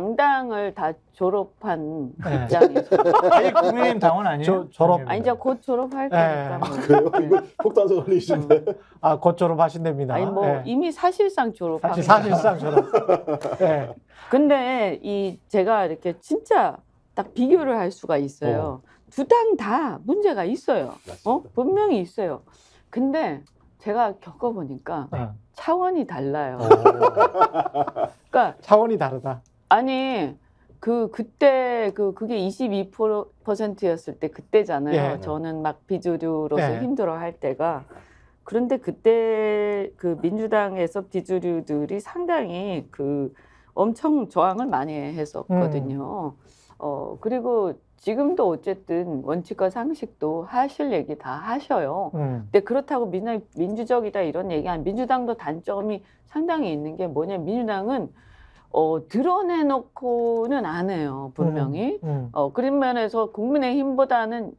양당을 다 졸업한 네. 입장에서 아직 국민의힘 당원 아니에요? 저, 졸업. 아니 이제 곧 졸업할 네. 거니까. 뭐. 그래요? 네. 폭탄 선언이신데. 음. 아, 곧 졸업하신답니다. 아니 뭐 예. 이미 사실상 졸업한 사실, 사실상 졸업. 예. 근데 이 제가 이렇게 진짜 딱 비교를 할 수가 있어요. 어. 두당 다 문제가 있어요. 어? 분명히 있어요. 근데 제가 겪어보니까 네. 차원이 달라요. 어. 그러니까 차원이 다르다. 아니 그 그때 그 그게 22%였을 때 그때잖아요. 예. 저는 막 비주류로서 예. 힘들어할 때가 그런데 그때 그 민주당에서 비주류들이 상당히 그 엄청 저항을 많이 했었거든요. 음. 어 그리고 지금도 어쨌든 원칙과 상식도 하실 얘기 다 하셔요. 음. 근데 그렇다고 민주적이다 이런 얘기 안 민주당도 단점이 상당히 있는 게 뭐냐 민주당은 어, 드러내놓고는 안 해요, 분명히. 음, 음. 어, 그런 면에서 국민의힘보다는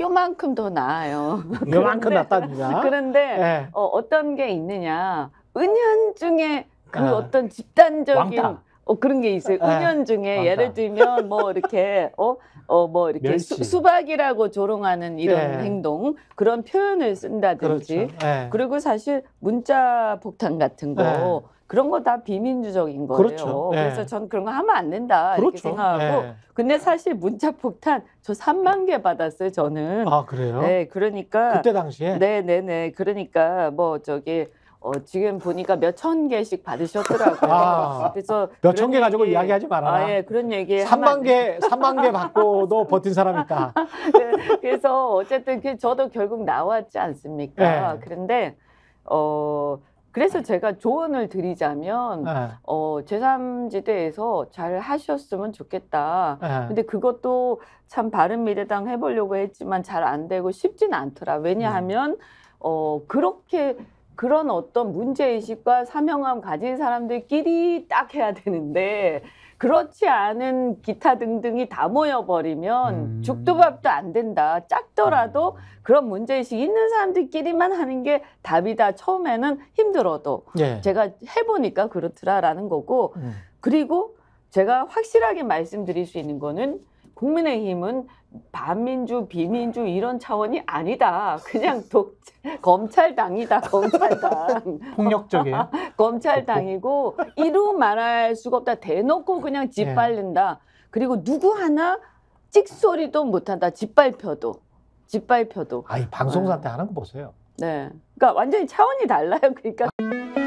요만큼 더 나아요. 요만큼 낫다든다 그런데 네. 어, 어떤 게 있느냐. 은연중에 그 네. 어떤 집단적인 왕따. 어 그런 게 있어요. 은연 아, 중에 맞다. 예를 들면 뭐 이렇게 어 어 뭐 이렇게 멸 수, 박이라고 조롱하는 이런 네. 행동 그런 표현을 쓴다든지 그렇죠. 네. 그리고 사실 문자 폭탄 같은 거 네. 그런 거 다 비민주적인 거예요. 그렇죠. 그래서 전 그런 거 하면 안 된다 그렇죠. 이렇게 생각하고 근데 사실 문자 폭탄 저 3만 개 받았어요 저는. 아 그래요? 네 그러니까 그때 당시에. 네네네 그러니까 뭐 저기. 어, 지금 보니까 몇 천 개씩 받으셨더라고요. 아, 그래서 몇 천 개 가지고 이야기하지 말아라. 아, 예, 그런 얘기. 3만 개, 3만 개 받고도 버틴 사람 이다 네, 그래서 어쨌든 그 저도 결국 나왔지 않습니까? 네. 그런데 어 그래서 제가 조언을 드리자면 네. 어 제3지대에서 잘 하셨으면 좋겠다. 네. 근데 그것도 참 바른 미래당 해보려고 했지만 잘 안 되고 쉽진 않더라. 왜냐하면 음. 어 그렇게 그런 어떤 문제의식과 사명감 가진 사람들끼리 딱 해야 되는데 그렇지 않은 기타 등등이 다 모여버리면 음. 죽도 밥도 안 된다. 작더라도 음. 그런 문제의식이 있는 사람들끼리만 하는 게 답이다. 처음에는 힘들어도. 예. 제가 해보니까 그렇더라라는 거고. 음. 그리고 제가 확실하게 말씀드릴 수 있는 거는 국민의힘은 반민주, 비민주 이런 차원이 아니다. 그냥 독, 검찰당이다, 검찰당. 폭력적이에요? 검찰당이고, 이루 말할 수가 없다. 대놓고 그냥 짓밟는다. 예. 그리고 누구 하나 찍소리도 못한다. 짓밟혀도. 짓밟혀도. 아, 이 방송사 한때 네. 하는 거 보세요. 네. 그러니까 완전히 차원이 달라요. 그러니까. 아.